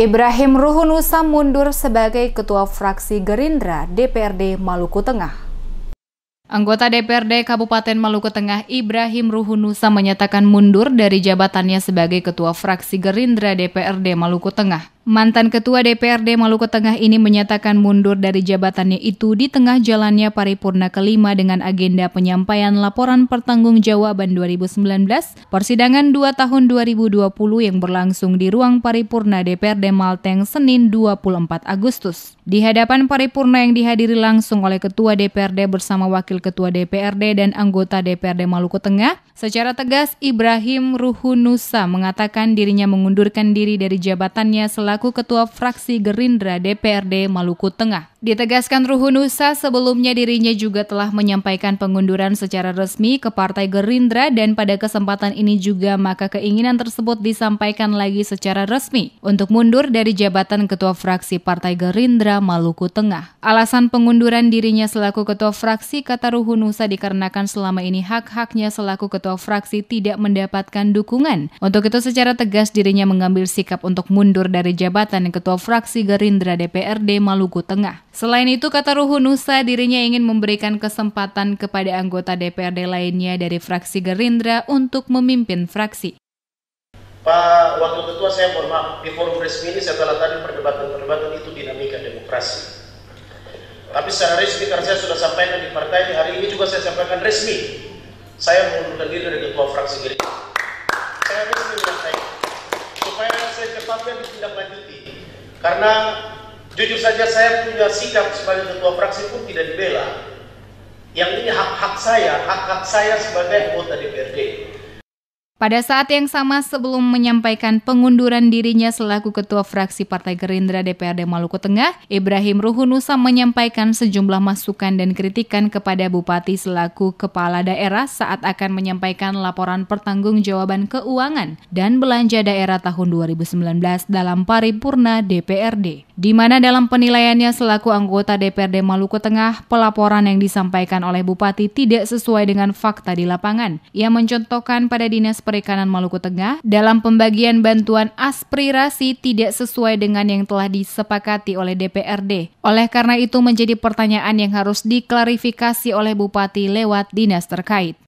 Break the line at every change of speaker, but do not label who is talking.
Ibrahim Ruhunusa mundur sebagai Ketua Fraksi Gerindra DPRD Maluku Tengah. Anggota DPRD Kabupaten Maluku Tengah Ibrahim Ruhunusa menyatakan mundur dari jabatannya sebagai Ketua Fraksi Gerindra DPRD Maluku Tengah. Mantan Ketua DPRD Maluku Tengah ini menyatakan mundur dari jabatannya itu di tengah jalannya paripurna kelima dengan agenda penyampaian laporan pertanggungjawaban 2019, persidangan 2 tahun 2020 yang berlangsung di ruang paripurna DPRD Malteng Senin 24 Agustus. Di hadapan paripurna yang dihadiri langsung oleh Ketua DPRD bersama Wakil Ketua DPRD dan anggota DPRD Maluku Tengah, secara tegas Ibrahim Ruhunusa mengatakan dirinya mengundurkan diri dari jabatannya selaku Ketua Fraksi Gerindra DPRD Maluku Tengah. Ditegaskan Ruhunusa sebelumnya dirinya juga telah menyampaikan pengunduran secara resmi ke Partai Gerindra dan pada kesempatan ini juga maka keinginan tersebut disampaikan lagi secara resmi untuk mundur dari jabatan Ketua Fraksi Partai Gerindra Maluku Tengah. Alasan pengunduran dirinya selaku Ketua Fraksi kata Ruhunusa dikarenakan selama ini hak-haknya selaku Ketua Fraksi tidak mendapatkan dukungan. Untuk itu secara tegas dirinya mengambil sikap untuk mundur dari jabatan Ketua Fraksi Gerindra DPRD Maluku Tengah. Selain itu, kata Ruhu Nusa, dirinya ingin memberikan kesempatan kepada anggota DPRD lainnya dari fraksi Gerindra untuk memimpin fraksi. Pak Wakil Ketua, saya mohon maaf, di forum resmi ini saya telah tadi perdebatan-perdebatan itu dinamika demokrasi. Tapi resmi, karena saya sudah sampaikan di partai, hari ini juga saya sampaikan resmi. Saya mengundurkan diri dari Ketua Fraksi Gerindra. Saya resmi menyampaikan, supaya saya cepatnya ditindaklanjuti. Karena Jujur saja saya punya sikap sebagai ketua fraksi pun tidak dibela. Yang ini hak-hak saya, hak-hak saya sebagai anggota DPRD. Pada saat yang sama sebelum menyampaikan pengunduran dirinya selaku Ketua Fraksi Partai Gerindra DPRD Maluku Tengah, Ibrahim Ruhunusa menyampaikan sejumlah masukan dan kritikan kepada Bupati selaku Kepala Daerah saat akan menyampaikan laporan pertanggungjawaban keuangan dan belanja daerah tahun 2019 dalam paripurna DPRD. Di mana dalam penilaiannya selaku anggota DPRD Maluku Tengah, pelaporan yang disampaikan oleh Bupati tidak sesuai dengan fakta di lapangan. Ia mencontohkan pada Dinas Perikanan Maluku Tengah dalam pembagian bantuan aspirasi tidak sesuai dengan yang telah disepakati oleh DPRD. Oleh karena itu menjadi pertanyaan yang harus diklarifikasi oleh Bupati lewat dinas terkait.